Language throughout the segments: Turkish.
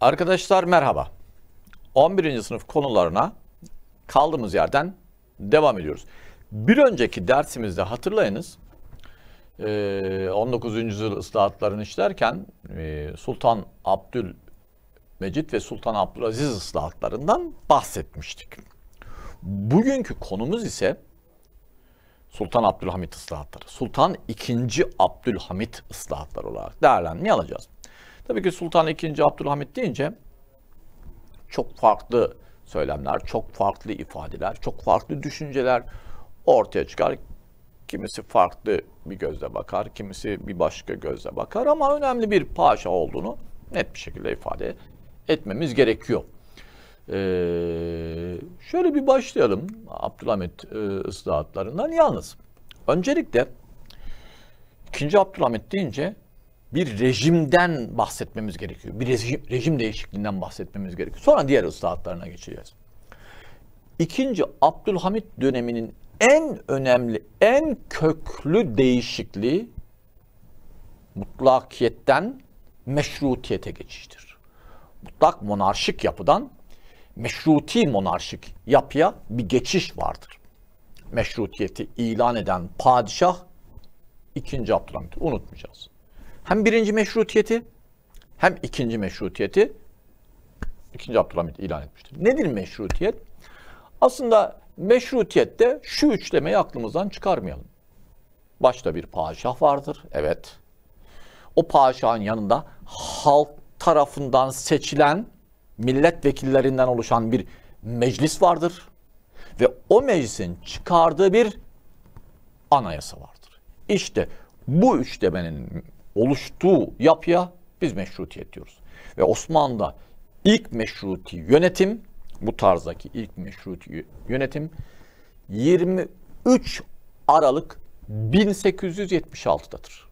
Arkadaşlar merhaba. 11. sınıf konularına kaldığımız yerden devam ediyoruz. Bir önceki dersimizde hatırlayınız 19. E, yüzyıl ıslahatlarını işlerken e, Sultan Abdülmecit ve Sultan Abdülaziz ıslahatlarından bahsetmiştik. Bugünkü konumuz ise Sultan Abdülhamit ıslahatları. Sultan 2. Abdülhamit ıslahatları olarak değerlenmeyi alacağız. Tabii ki Sultan II. Abdülhamit deyince çok farklı söylemler, çok farklı ifadeler, çok farklı düşünceler ortaya çıkar. Kimisi farklı bir gözle bakar, kimisi bir başka gözle bakar ama önemli bir paşa olduğunu net bir şekilde ifade etmemiz gerekiyor. Ee, şöyle bir başlayalım Abdülhamit e, ıslahatlarından. Yalnız öncelikle 2. Abdülhamit deyince bir rejimden bahsetmemiz gerekiyor. Bir rejim, rejim değişikliğinden bahsetmemiz gerekiyor. Sonra diğer ıslahatlarına geçeceğiz. İkinci Abdülhamit döneminin en önemli, en köklü değişikliği mutlakiyetten meşrutiyete geçiştir. Mutlak monarşik yapıdan meşruti monarşik yapıya bir geçiş vardır. Meşrutiyeti ilan eden padişah 2. Abdülhamit. Unutmayacağız. Hem birinci meşrutiyeti hem ikinci meşrutiyeti ikinci Abdülhamit ilan etmiştir. Nedir meşrutiyet? Aslında meşrutiyette şu üçlemeyi aklımızdan çıkarmayalım. Başta bir padişah vardır, evet. O padişahın yanında halk tarafından seçilen milletvekillerinden oluşan bir meclis vardır. Ve o meclisin çıkardığı bir anayasa vardır. İşte bu üçlemenin oluştuğu yapıya biz meşrutiyet diyoruz. Ve Osmanlı'da ilk meşruti yönetim bu tarzdaki ilk meşruti yönetim 23 Aralık 1876'dadır.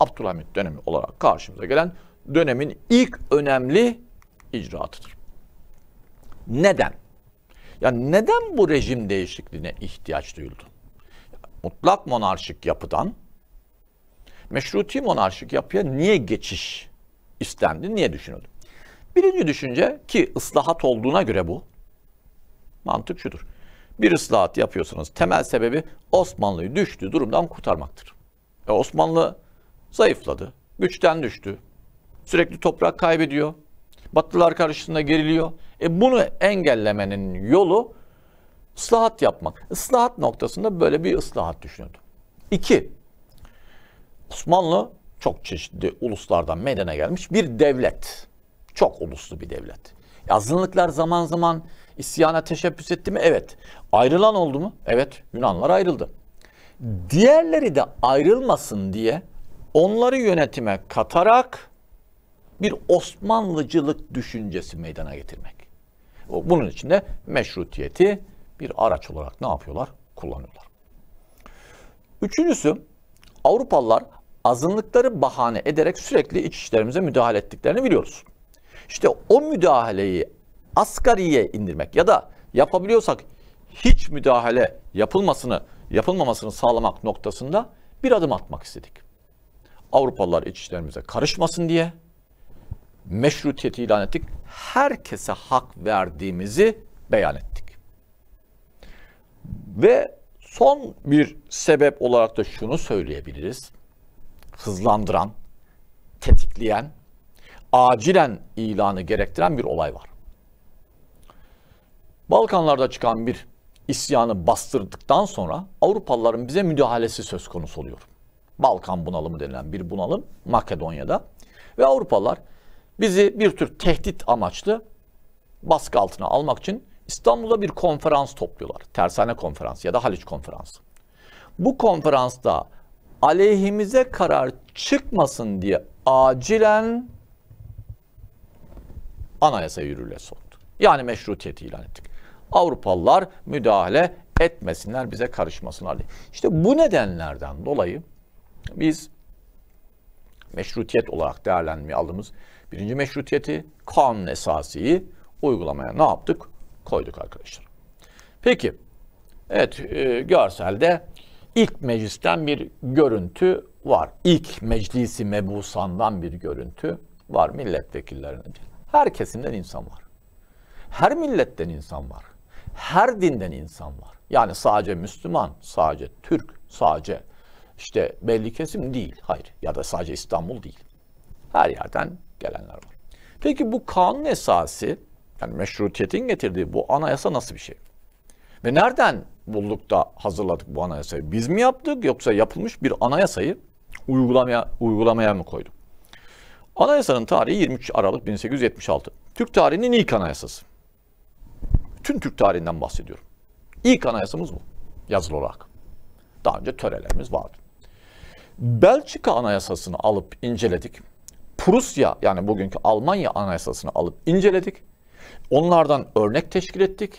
Abdülhamit dönemi olarak karşımıza gelen dönemin ilk önemli icraatıdır. Neden? Ya neden bu rejim değişikliğine ihtiyaç duyuldu? Mutlak monarşik yapıdan meşruti monarşik yapıya niye geçiş istendi, niye düşünüldü? Birinci düşünce ki ıslahat olduğuna göre bu mantık şudur. Bir ıslahat yapıyorsanız temel sebebi Osmanlı'yı düştüğü durumdan kurtarmaktır. E Osmanlı zayıfladı, güçten düştü, sürekli toprak kaybediyor, Batılılar karşısında geriliyor. E bunu engellemenin yolu ıslahat yapmak. Islahat noktasında böyle bir ıslahat düşünüldü. İki, Osmanlı çok çeşitli uluslardan meydana gelmiş bir devlet. Çok uluslu bir devlet. Azınlıklar zaman zaman isyana teşebbüs etti mi? Evet. Ayrılan oldu mu? Evet. Yunanlar ayrıldı. Diğerleri de ayrılmasın diye onları yönetime katarak bir Osmanlıcılık düşüncesi meydana getirmek. Bunun için de meşrutiyeti bir araç olarak ne yapıyorlar? Kullanıyorlar. Üçüncüsü Avrupalılar azınlıkları bahane ederek sürekli iç işlerimize müdahale ettiklerini biliyoruz. İşte o müdahaleyi asgariye indirmek ya da yapabiliyorsak hiç müdahale yapılmasını, yapılmamasını sağlamak noktasında bir adım atmak istedik. Avrupalılar iç işlerimize karışmasın diye meşrutiyeti ilan ettik. Herkese hak verdiğimizi beyan ettik. Ve son bir sebep olarak da şunu söyleyebiliriz hızlandıran, tetikleyen, acilen ilanı gerektiren bir olay var. Balkanlarda çıkan bir isyanı bastırdıktan sonra Avrupalıların bize müdahalesi söz konusu oluyor. Balkan bunalımı denilen bir bunalım Makedonya'da ve Avrupalılar bizi bir tür tehdit amaçlı baskı altına almak için İstanbul'da bir konferans topluyorlar. Tersane konferansı ya da Haliç konferansı. Bu konferansta aleyhimize karar çıkmasın diye acilen anayasa yürürlüğe soktu. Yani meşrutiyeti ilan ettik. Avrupalılar müdahale etmesinler, bize karışmasınlar diye. İşte bu nedenlerden dolayı biz meşrutiyet olarak değerlendirmeye aldığımız birinci meşrutiyeti, kanun esasiyi uygulamaya ne yaptık? Koyduk arkadaşlar. Peki, evet e, görselde İlk meclisten bir görüntü var. İlk meclisi mebusandan bir görüntü var milletvekillerinden. Her kesimden insan var. Her milletten insan var. Her dinden insan var. Yani sadece Müslüman, sadece Türk, sadece işte belli kesim değil. Hayır ya da sadece İstanbul değil. Her yerden gelenler var. Peki bu kanun esası yani meşrutiyetin getirdiği bu anayasa nasıl bir şey? Ve nereden bulduk da hazırladık bu anayasayı? Biz mi yaptık yoksa yapılmış bir anayasayı uygulamaya, uygulamaya mı koyduk? Anayasanın tarihi 23 Aralık 1876. Türk tarihinin ilk anayasası. Tüm Türk tarihinden bahsediyorum. İlk anayasamız bu yazılı olarak. Daha önce törelerimiz vardı. Belçika anayasasını alıp inceledik. Prusya yani bugünkü Almanya anayasasını alıp inceledik. Onlardan örnek teşkil ettik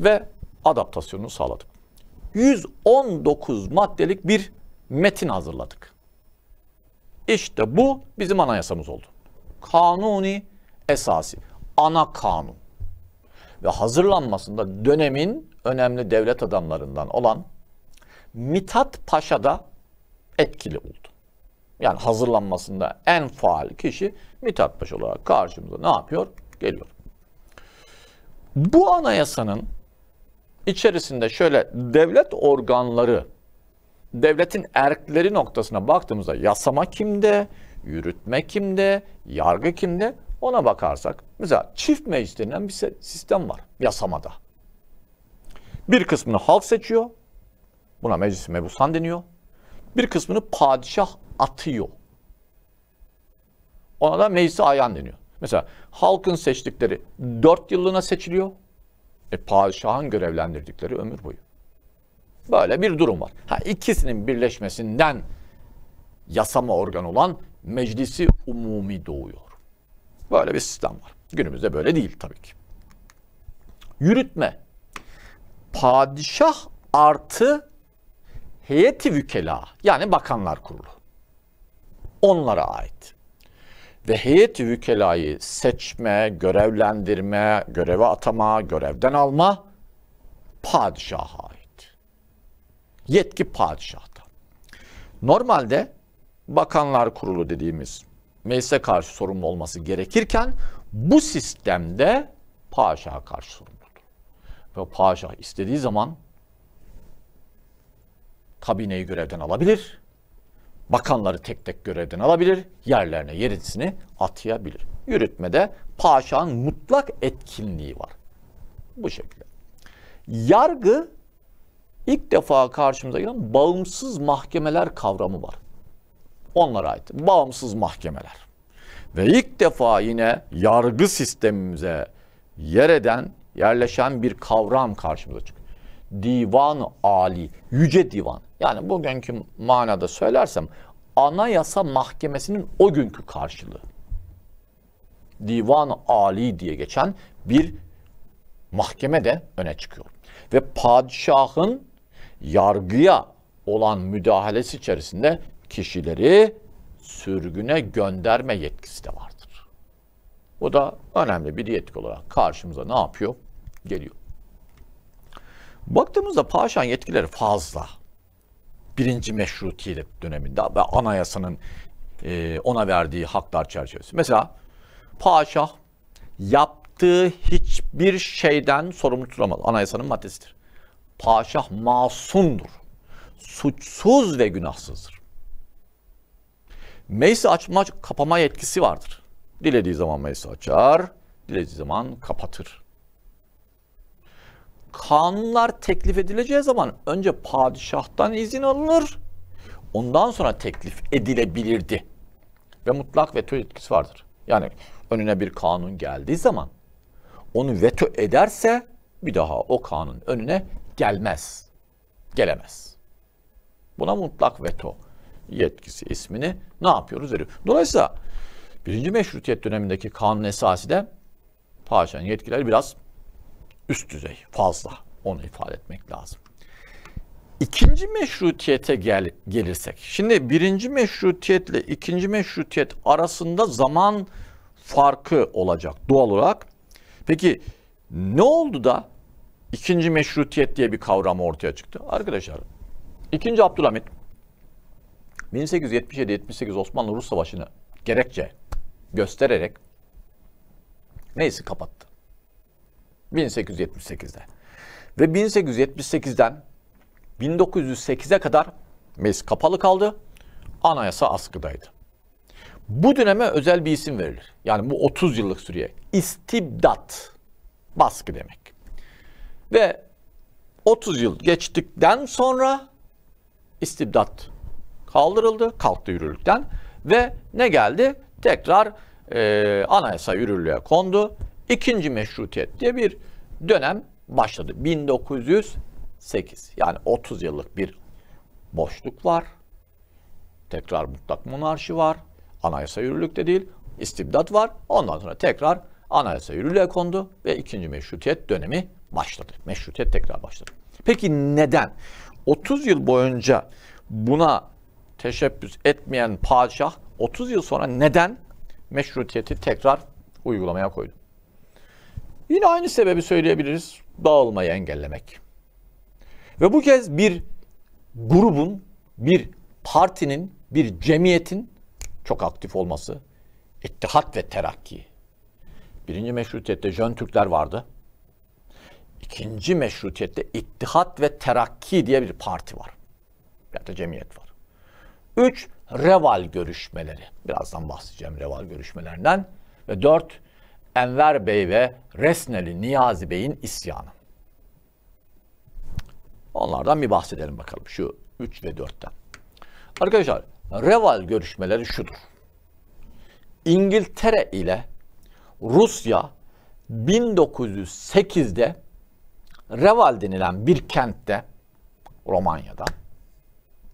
ve adaptasyonunu sağladık. 119 maddelik bir metin hazırladık. İşte bu bizim anayasamız oldu. Kanuni esası, ana kanun. Ve hazırlanmasında dönemin önemli devlet adamlarından olan Mitat Paşa da etkili oldu. Yani hazırlanmasında en faal kişi Mitat Paşa olarak karşımıza ne yapıyor? Geliyor. Bu anayasanın içerisinde şöyle devlet organları, devletin erkleri noktasına baktığımızda yasama kimde, yürütme kimde, yargı kimde ona bakarsak. Mesela çift meclis denilen bir sistem var yasamada. Bir kısmını halk seçiyor. Buna meclis mebusan deniyor. Bir kısmını padişah atıyor. Ona da meclisi ayan deniyor. Mesela halkın seçtikleri dört yıllığına seçiliyor. E, padişahın görevlendirdikleri ömür boyu. Böyle bir durum var. Ha, ikisinin birleşmesinden yasama organı olan meclisi umumi doğuyor. Böyle bir sistem var. Günümüzde böyle değil tabii ki. Yürütme. Padişah artı heyeti vükela yani bakanlar kurulu. Onlara ait ve heyeti vükelayı seçme, görevlendirme, göreve atama, görevden alma padişaha ait. Yetki padişahta. Normalde bakanlar kurulu dediğimiz meclise karşı sorumlu olması gerekirken bu sistemde padişaha karşı sorumludur. Ve padişah istediği zaman kabineyi görevden alabilir Bakanları tek tek görevden alabilir, yerlerine yerisini atayabilir. Yürütmede paşanın mutlak etkinliği var. Bu şekilde. Yargı ilk defa karşımıza gelen bağımsız mahkemeler kavramı var. Onlara ait bağımsız mahkemeler. Ve ilk defa yine yargı sistemimize yer eden, yerleşen bir kavram karşımıza çıkıyor divan ali, yüce divan. Yani bugünkü manada söylersem anayasa mahkemesinin o günkü karşılığı. Divan ali diye geçen bir mahkeme de öne çıkıyor. Ve padişahın yargıya olan müdahalesi içerisinde kişileri sürgüne gönderme yetkisi de vardır. Bu da önemli bir yetki olarak karşımıza ne yapıyor? Geliyor. Baktığımızda Paşa'nın yetkileri fazla. Birinci meşrutiyet döneminde ve anayasanın e, ona verdiği haklar çerçevesi. Mesela Paşa yaptığı hiçbir şeyden sorumlu tutulamaz. Anayasanın maddesidir. Paşa masumdur. Suçsuz ve günahsızdır. Meclisi açma kapama yetkisi vardır. Dilediği zaman meclisi açar, dilediği zaman kapatır kanunlar teklif edileceği zaman önce padişahtan izin alınır. Ondan sonra teklif edilebilirdi. Ve mutlak veto yetkisi vardır. Yani önüne bir kanun geldiği zaman onu veto ederse bir daha o kanun önüne gelmez. Gelemez. Buna mutlak veto yetkisi ismini ne yapıyoruz veriyor. Dolayısıyla birinci meşrutiyet dönemindeki kanun esası da padişahın yetkileri biraz üst düzey, fazla. Onu ifade etmek lazım. İkinci meşrutiyete gel gelirsek. Şimdi birinci meşrutiyetle ikinci meşrutiyet arasında zaman farkı olacak doğal olarak. Peki ne oldu da ikinci meşrutiyet diye bir kavram ortaya çıktı? Arkadaşlar ikinci Abdülhamit 1877-78 Osmanlı-Rus Savaşı'nı gerekçe göstererek neyse kapattı. 1878'de. Ve 1878'den 1908'e kadar meclis kapalı kaldı. Anayasa askıdaydı. Bu döneme özel bir isim verilir. Yani bu 30 yıllık süreye. istibdat Baskı demek. Ve 30 yıl geçtikten sonra istibdat kaldırıldı, kalktı yürürlükten ve ne geldi? Tekrar e, anayasa yürürlüğe kondu İkinci meşrutiyet diye bir dönem başladı. 1908 yani 30 yıllık bir boşluk var. Tekrar mutlak monarşi var. Anayasa yürürlükte değil. İstibdat var. Ondan sonra tekrar anayasa yürürlüğe kondu ve ikinci meşrutiyet dönemi başladı. Meşrutiyet tekrar başladı. Peki neden? 30 yıl boyunca buna teşebbüs etmeyen padişah 30 yıl sonra neden meşrutiyeti tekrar uygulamaya koydu? Yine aynı sebebi söyleyebiliriz. Dağılmayı engellemek. Ve bu kez bir grubun, bir partinin, bir cemiyetin çok aktif olması, ittihat ve terakki. Birinci meşrutiyette Jön Türkler vardı. İkinci meşrutiyette ittihat ve terakki diye bir parti var. Ya da cemiyet var. Üç, Reval görüşmeleri. Birazdan bahsedeceğim Reval görüşmelerinden. Ve dört, Enver Bey ve Resneli Niyazi Bey'in isyanı. Onlardan bir bahsedelim bakalım şu 3 ve 4'ten. Arkadaşlar Reval görüşmeleri şudur. İngiltere ile Rusya 1908'de Reval denilen bir kentte Romanya'da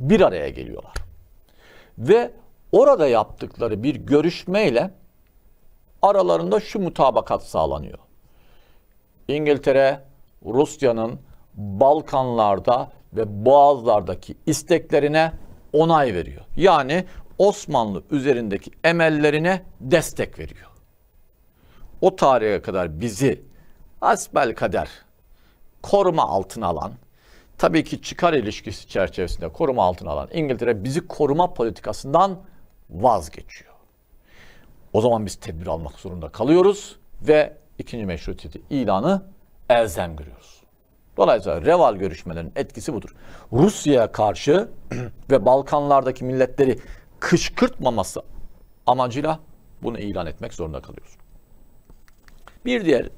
bir araya geliyorlar. Ve orada yaptıkları bir görüşmeyle aralarında şu mutabakat sağlanıyor. İngiltere, Rusya'nın Balkanlarda ve Boğazlardaki isteklerine onay veriyor. Yani Osmanlı üzerindeki emellerine destek veriyor. O tarihe kadar bizi asbel kader koruma altına alan, tabii ki çıkar ilişkisi çerçevesinde koruma altına alan İngiltere bizi koruma politikasından vazgeçiyor. O zaman biz tedbir almak zorunda kalıyoruz ve ikinci meşrutiyeti ilanı elzem görüyoruz. Dolayısıyla Reval görüşmelerinin etkisi budur. Rusya'ya karşı ve Balkanlardaki milletleri kışkırtmaması amacıyla bunu ilan etmek zorunda kalıyoruz. Bir diğer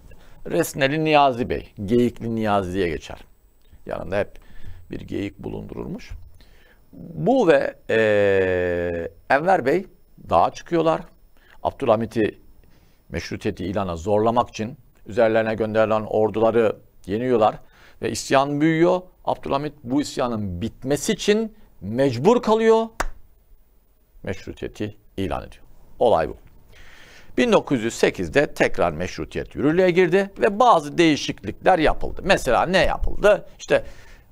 Resneli Niyazi Bey, Geyikli Niyazi'ye geçer. Yanında hep bir geyik bulundurulmuş. Bu ve e, Enver Bey dağa çıkıyorlar. Abdülhamit'i meşrutiyeti ilana zorlamak için üzerlerine gönderilen orduları yeniyorlar ve isyan büyüyor. Abdülhamit bu isyanın bitmesi için mecbur kalıyor. Meşrutiyeti ilan ediyor. Olay bu. 1908'de tekrar meşrutiyet yürürlüğe girdi ve bazı değişiklikler yapıldı. Mesela ne yapıldı? İşte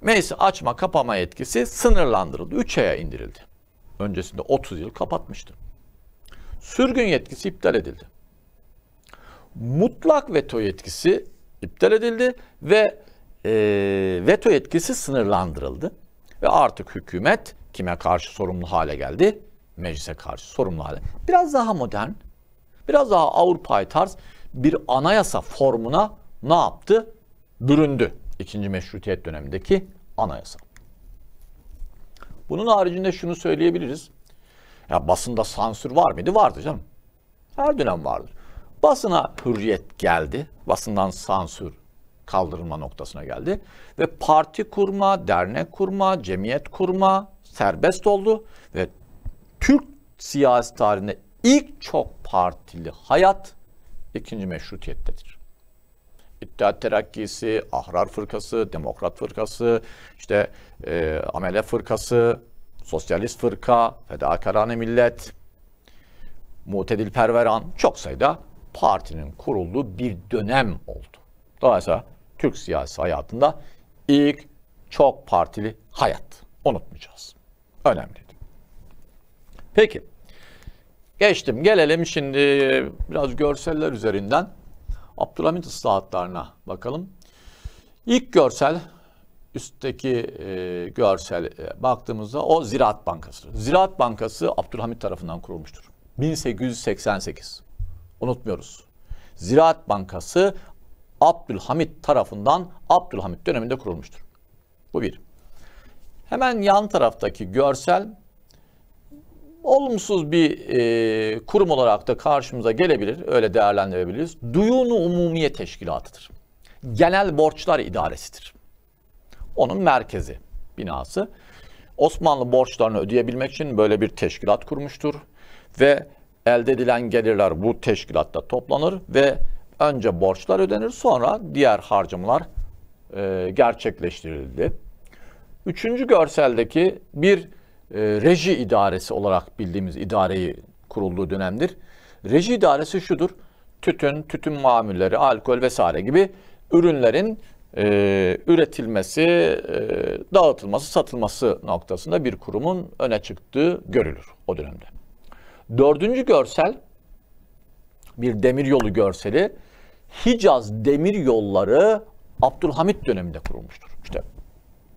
meclisi açma kapama yetkisi sınırlandırıldı. 3 aya indirildi. Öncesinde 30 yıl kapatmıştı sürgün yetkisi iptal edildi. Mutlak veto yetkisi iptal edildi ve e, veto yetkisi sınırlandırıldı. Ve artık hükümet kime karşı sorumlu hale geldi? Meclise karşı sorumlu hale. Biraz daha modern, biraz daha Avrupa'yı tarz bir anayasa formuna ne yaptı? Büründü. İkinci Meşrutiyet dönemindeki anayasa. Bunun haricinde şunu söyleyebiliriz. Ya basında sansür var mıydı? Vardı canım. Her dönem vardı. Basına hürriyet geldi. Basından sansür kaldırılma noktasına geldi. Ve parti kurma, dernek kurma, cemiyet kurma serbest oldu. Ve Türk siyasi tarihinde ilk çok partili hayat ikinci meşrutiyettedir. İttihat Terakkisi, Ahrar Fırkası, Demokrat Fırkası, işte e, Amele Fırkası, Sosyalist Fırka, Fedakarane Millet, Mutedil Perveran çok sayıda partinin kurulduğu bir dönem oldu. Dolayısıyla Türk siyasi hayatında ilk çok partili hayat. Unutmayacağız. Önemliydi. Peki. Geçtim. Gelelim şimdi biraz görseller üzerinden Abdülhamit ıslahatlarına bakalım. İlk görsel üstteki e, görsel e, baktığımızda o Ziraat Bankası'dır. Ziraat Bankası Abdülhamit tarafından kurulmuştur. 1888. Unutmuyoruz. Ziraat Bankası Abdülhamit tarafından Abdülhamit döneminde kurulmuştur. Bu bir. Hemen yan taraftaki görsel olumsuz bir e, kurum olarak da karşımıza gelebilir. Öyle değerlendirebiliriz. Duyunu Umumiye Teşkilatı'dır. Genel Borçlar İdaresi'dir onun merkezi binası. Osmanlı borçlarını ödeyebilmek için böyle bir teşkilat kurmuştur ve elde edilen gelirler bu teşkilatta toplanır ve önce borçlar ödenir sonra diğer harcamalar e, gerçekleştirildi. Üçüncü görseldeki bir e, reji idaresi olarak bildiğimiz idareyi kurulduğu dönemdir. Reji idaresi şudur. Tütün, tütün mamulleri, alkol vesaire gibi ürünlerin e, üretilmesi, e, dağıtılması, satılması noktasında bir kurumun öne çıktığı görülür o dönemde. Dördüncü görsel bir demiryolu görseli Hicaz demiryolları Abdülhamit döneminde kurulmuştur. İşte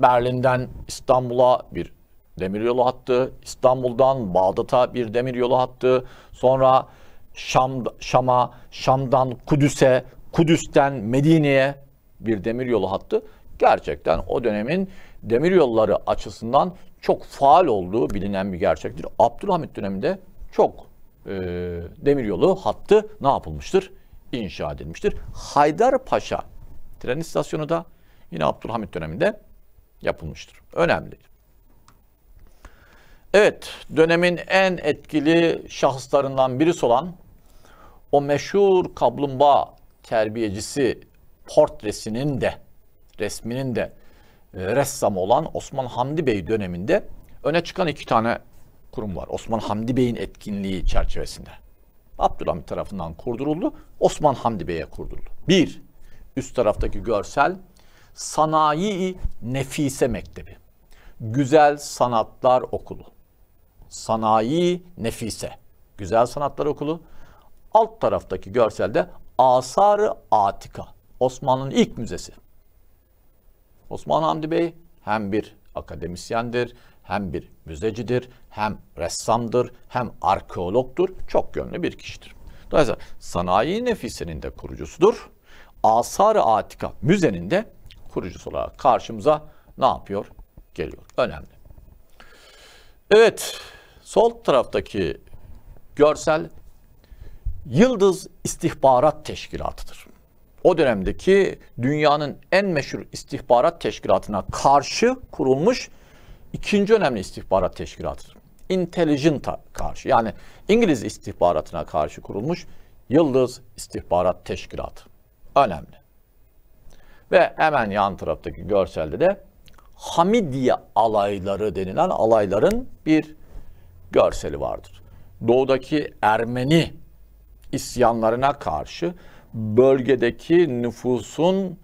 Berlin'den İstanbul'a bir demiryolu hattı, İstanbul'dan Bağdat'a bir demiryolu hattı, sonra Şam, Şam'a, Şam'dan Kudüs'e, Kudüs'ten Medine'ye bir demiryolu hattı gerçekten o dönemin demiryolları açısından çok faal olduğu bilinen bir gerçektir. Abdülhamit döneminde çok e, demiryolu hattı ne yapılmıştır? İnşa edilmiştir. Haydarpaşa tren istasyonu da yine Abdülhamit döneminde yapılmıştır. Önemli. Evet, dönemin en etkili şahıslarından birisi olan o meşhur kablumbağa terbiyecisi portresinin de resminin de e, ressam olan Osman Hamdi Bey döneminde öne çıkan iki tane kurum var. Osman Hamdi Bey'in etkinliği çerçevesinde. Abdülhamit tarafından kurduruldu. Osman Hamdi Bey'e kurduruldu. Bir, üst taraftaki görsel Sanayi Nefise Mektebi. Güzel Sanatlar Okulu. Sanayi Nefise. Güzel Sanatlar Okulu. Alt taraftaki görselde Asarı Atika. Osmanlı'nın ilk müzesi. Osman Hamdi Bey hem bir akademisyendir, hem bir müzecidir, hem ressamdır, hem arkeologdur. Çok yönlü bir kişidir. Dolayısıyla sanayi nefisinin de kurucusudur. Asar-ı Atika müzenin de kurucusu olarak karşımıza ne yapıyor? Geliyor. Önemli. Evet, sol taraftaki görsel Yıldız İstihbarat Teşkilatı'dır o dönemdeki dünyanın en meşhur istihbarat teşkilatına karşı kurulmuş ikinci önemli istihbarat teşkilatı, Intelligent'a karşı yani İngiliz istihbaratına karşı kurulmuş Yıldız İstihbarat Teşkilatı. Önemli. Ve hemen yan taraftaki görselde de Hamidiye alayları denilen alayların bir görseli vardır. Doğudaki Ermeni isyanlarına karşı bölgedeki nüfusun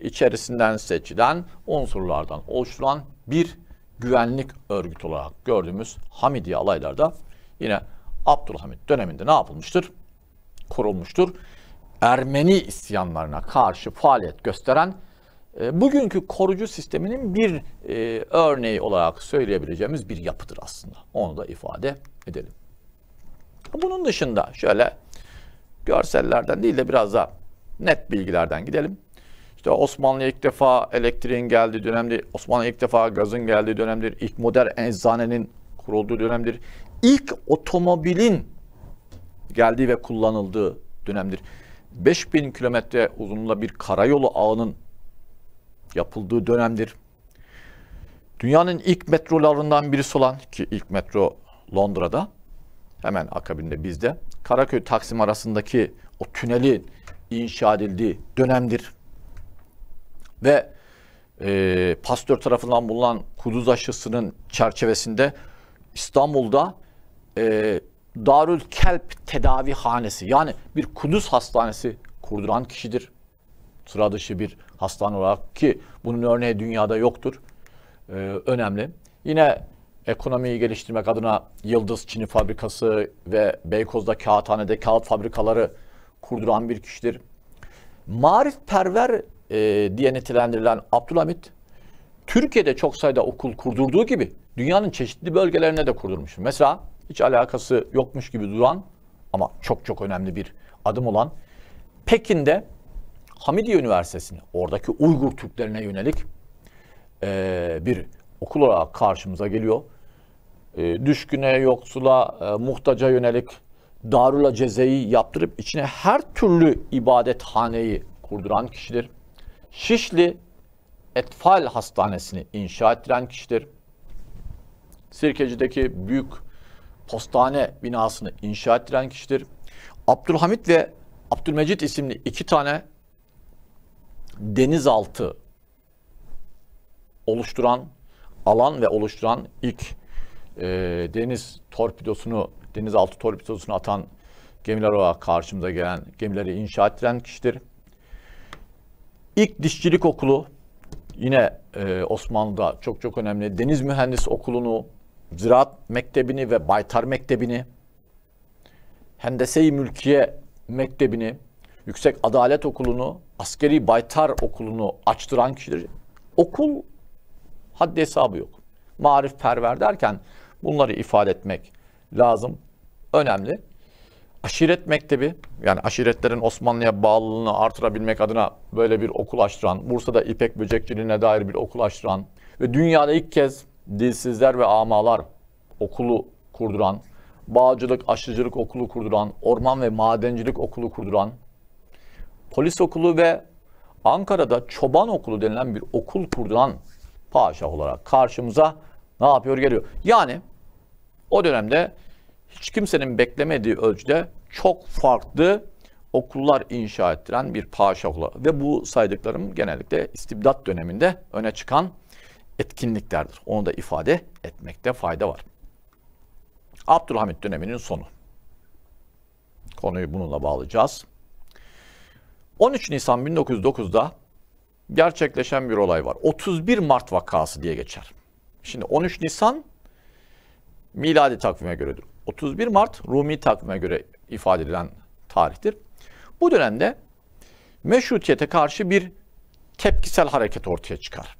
içerisinden seçilen unsurlardan oluşturan bir güvenlik örgütü olarak gördüğümüz Hamidiye alaylarda yine Abdülhamit döneminde ne yapılmıştır? Kurulmuştur. Ermeni isyanlarına karşı faaliyet gösteren e, bugünkü korucu sisteminin bir e, örneği olarak söyleyebileceğimiz bir yapıdır aslında. Onu da ifade edelim. Bunun dışında şöyle görsellerden değil de biraz daha net bilgilerden gidelim. İşte Osmanlı ilk defa elektriğin geldiği dönemdir. Osmanlı ilk defa gazın geldiği dönemdir. İlk modern eczanenin kurulduğu dönemdir. İlk otomobilin geldiği ve kullanıldığı dönemdir. 5000 kilometre uzunluğunda bir karayolu ağının yapıldığı dönemdir. Dünyanın ilk metrolarından birisi olan ki ilk metro Londra'da Hemen akabinde bizde Karaköy-Taksim arasındaki o tünelin inşa edildiği dönemdir. Ve e, Pastör tarafından bulunan kuduz aşısının çerçevesinde İstanbul'da e, Darül Kelp Tedavi Hanesi yani bir kuduz hastanesi kurduran kişidir. Sıra dışı bir hastane olarak ki bunun örneği dünyada yoktur. E, önemli. Yine ekonomiyi geliştirmek adına Yıldız Çini Fabrikası ve Beykoz'da kağıthanede kağıt fabrikaları kurduran bir kişidir. Marif perver e, diye nitelendirilen Abdülhamit, Türkiye'de çok sayıda okul kurdurduğu gibi dünyanın çeşitli bölgelerine de kurdurmuş. Mesela hiç alakası yokmuş gibi duran ama çok çok önemli bir adım olan Pekin'de Hamidiye Üniversitesi'ni, oradaki Uygur Türklerine yönelik e, bir okul olarak karşımıza geliyor. E, düşküne, yoksula, e, muhtaca yönelik Darula Ceze'yi yaptırıp içine her türlü ibadethaneyi kurduran kişidir. Şişli Etfal Hastanesi'ni inşa ettiren kişidir. Sirkeci'deki büyük postane binasını inşa ettiren kişidir. Abdülhamit ve Abdülmecit isimli iki tane denizaltı oluşturan alan ve oluşturan ilk e, deniz torpidosunu, denizaltı torpidosunu atan gemiler olarak karşımıza gelen gemileri inşa ettiren kişidir. İlk dişçilik okulu yine e, Osmanlı'da çok çok önemli. Deniz mühendis Okulu'nu, Ziraat Mektebi'ni ve Baytar Mektebi'ni, Hendese-i Mülkiye Mektebi'ni, Yüksek Adalet Okulu'nu, Askeri Baytar Okulu'nu açtıran kişidir. Okul Haddi hesabı yok. Marif perver derken bunları ifade etmek lazım. Önemli. Aşiret Mektebi, yani aşiretlerin Osmanlı'ya bağlılığını artırabilmek adına böyle bir okul Bursa'da ipek böcekçiliğine dair bir okul ve dünyada ilk kez dilsizler ve amalar okulu kurduran, bağcılık, aşıcılık okulu kurduran, orman ve madencilik okulu kurduran, polis okulu ve Ankara'da çoban okulu denilen bir okul kurduran padişah olarak karşımıza ne yapıyor geliyor. Yani o dönemde hiç kimsenin beklemediği ölçüde çok farklı okullar inşa ettiren bir padişah olarak ve bu saydıklarım genellikle istibdat döneminde öne çıkan etkinliklerdir. Onu da ifade etmekte fayda var. Abdülhamit döneminin sonu. Konuyu bununla bağlayacağız. 13 Nisan 1909'da gerçekleşen bir olay var. 31 Mart vakası diye geçer. Şimdi 13 Nisan miladi takvime göredir. 31 Mart Rumi takvime göre ifade edilen tarihtir. Bu dönemde meşrutiyete karşı bir tepkisel hareket ortaya çıkar.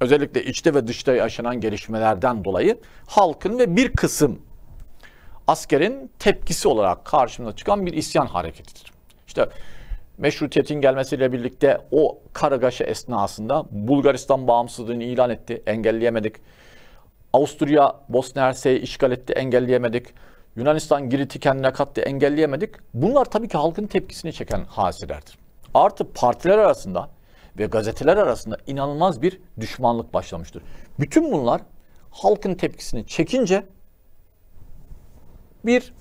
Özellikle içte ve dışta yaşanan gelişmelerden dolayı halkın ve bir kısım askerin tepkisi olarak karşımıza çıkan bir isyan hareketidir. İşte meşrutiyetin gelmesiyle birlikte o kargaşa esnasında Bulgaristan bağımsızlığını ilan etti, engelleyemedik. Avusturya Bosna Hersek'i işgal etti, engelleyemedik. Yunanistan Girit'i kendine kattı, engelleyemedik. Bunlar tabii ki halkın tepkisini çeken hasilerdir. Artı partiler arasında ve gazeteler arasında inanılmaz bir düşmanlık başlamıştır. Bütün bunlar halkın tepkisini çekince bir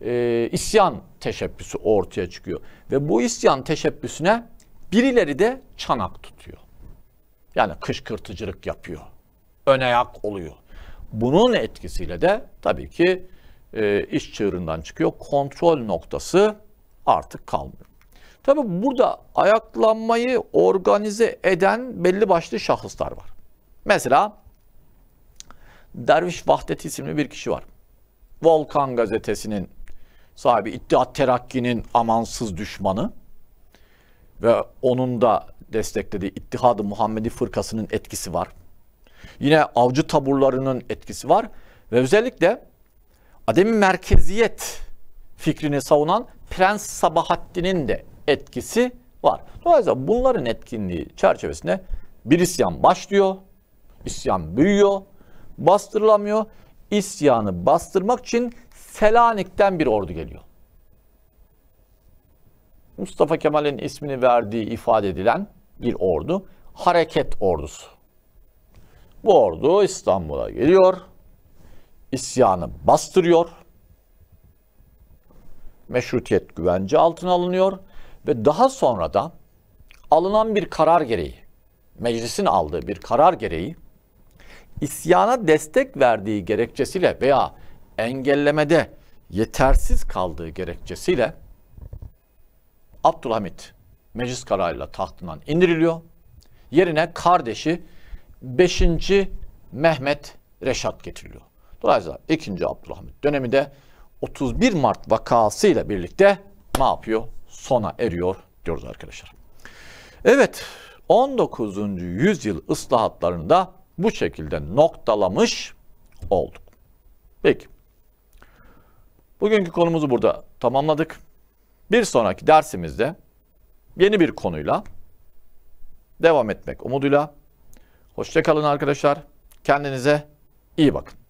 e, isyan teşebbüsü ortaya çıkıyor. Ve bu isyan teşebbüsüne birileri de çanak tutuyor. Yani kışkırtıcılık yapıyor. Öneyak oluyor. Bunun etkisiyle de tabii ki e, iş çığırından çıkıyor. Kontrol noktası artık kalmıyor. Tabii burada ayaklanmayı organize eden belli başlı şahıslar var. Mesela Derviş Vahdet isimli bir kişi var. Volkan gazetesinin sahibi İttihat Terakki'nin amansız düşmanı ve onun da desteklediği İttihad-ı Muhammedi fırkasının etkisi var. Yine avcı taburlarının etkisi var ve özellikle ademi merkeziyet fikrini savunan Prens Sabahattin'in de etkisi var. Dolayısıyla bunların etkinliği çerçevesinde bir isyan başlıyor, isyan büyüyor, bastırılamıyor. İsyanı bastırmak için Selanik'ten bir ordu geliyor. Mustafa Kemal'in ismini verdiği ifade edilen bir ordu. Hareket ordusu. Bu ordu İstanbul'a geliyor. İsyanı bastırıyor. Meşrutiyet güvence altına alınıyor. Ve daha sonra da alınan bir karar gereği, meclisin aldığı bir karar gereği, isyana destek verdiği gerekçesiyle veya engellemede yetersiz kaldığı gerekçesiyle Abdülhamit meclis kararıyla tahtından indiriliyor. Yerine kardeşi 5. Mehmet Reşat getiriliyor. Dolayısıyla 2. Abdülhamit dönemi de 31 Mart vakasıyla birlikte ne yapıyor? Sona eriyor diyoruz arkadaşlar. Evet 19. yüzyıl ıslahatlarında bu şekilde noktalamış olduk. Peki Bugünkü konumuzu burada tamamladık. Bir sonraki dersimizde yeni bir konuyla devam etmek umuduyla. Hoşçakalın arkadaşlar. Kendinize iyi bakın.